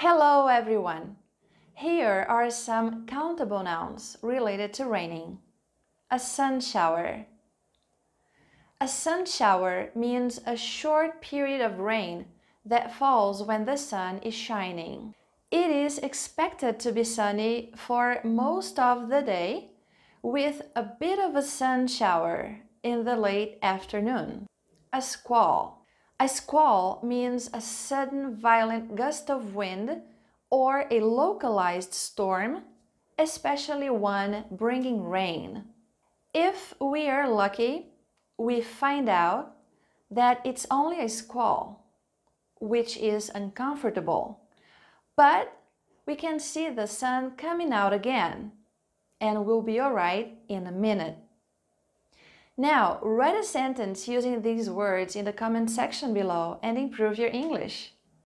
Hello everyone! Here are some countable nouns related to raining. A sun shower. A sun shower means a short period of rain that falls when the sun is shining. It is expected to be sunny for most of the day with a bit of a sun shower in the late afternoon. A squall. A squall means a sudden violent gust of wind or a localized storm, especially one bringing rain. If we are lucky, we find out that it's only a squall, which is uncomfortable, but we can see the sun coming out again and we'll be alright in a minute. Now, write a sentence using these words in the comment section below and improve your English.